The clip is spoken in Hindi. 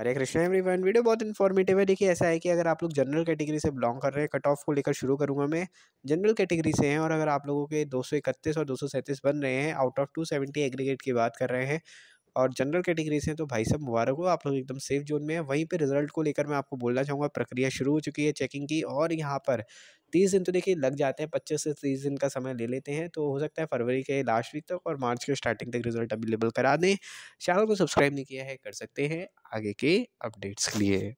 हरे कृष्णा वन वीडियो बहुत इन्फॉर्मेटिव है देखिए ऐसा है कि अगर आप लोग जनरल कैटेगरी से बिलोंग कर रहे हैं कट ऑफ को लेकर शुरू करूंगा मैं जनरल कैटेगरी से हैं और अगर आप लोगों के दो और दो बन रहे हैं आउट ऑफ टू एग्रीगेट की बात कर रहे हैं और जनरल कैटेगरी से तो भाई सब मुबारक हो आप लोग एकदम सेफ जोन में है वहीं पे रिजल्ट को लेकर मैं आपको बोलना चाहूँगा प्रक्रिया शुरू हो चुकी है चेकिंग की और यहाँ पर तीस दिन तो देखिए लग जाते हैं पच्चीस से तीस दिन का समय ले लेते हैं तो हो सकता है फरवरी के लास्ट वीक तक और मार्च के स्टार्टिंग तक रिजल्ट अवेलेबल करा दें चैनल को सब्सक्राइब नहीं किया है कर सकते हैं आगे के अपडेट्स के लिए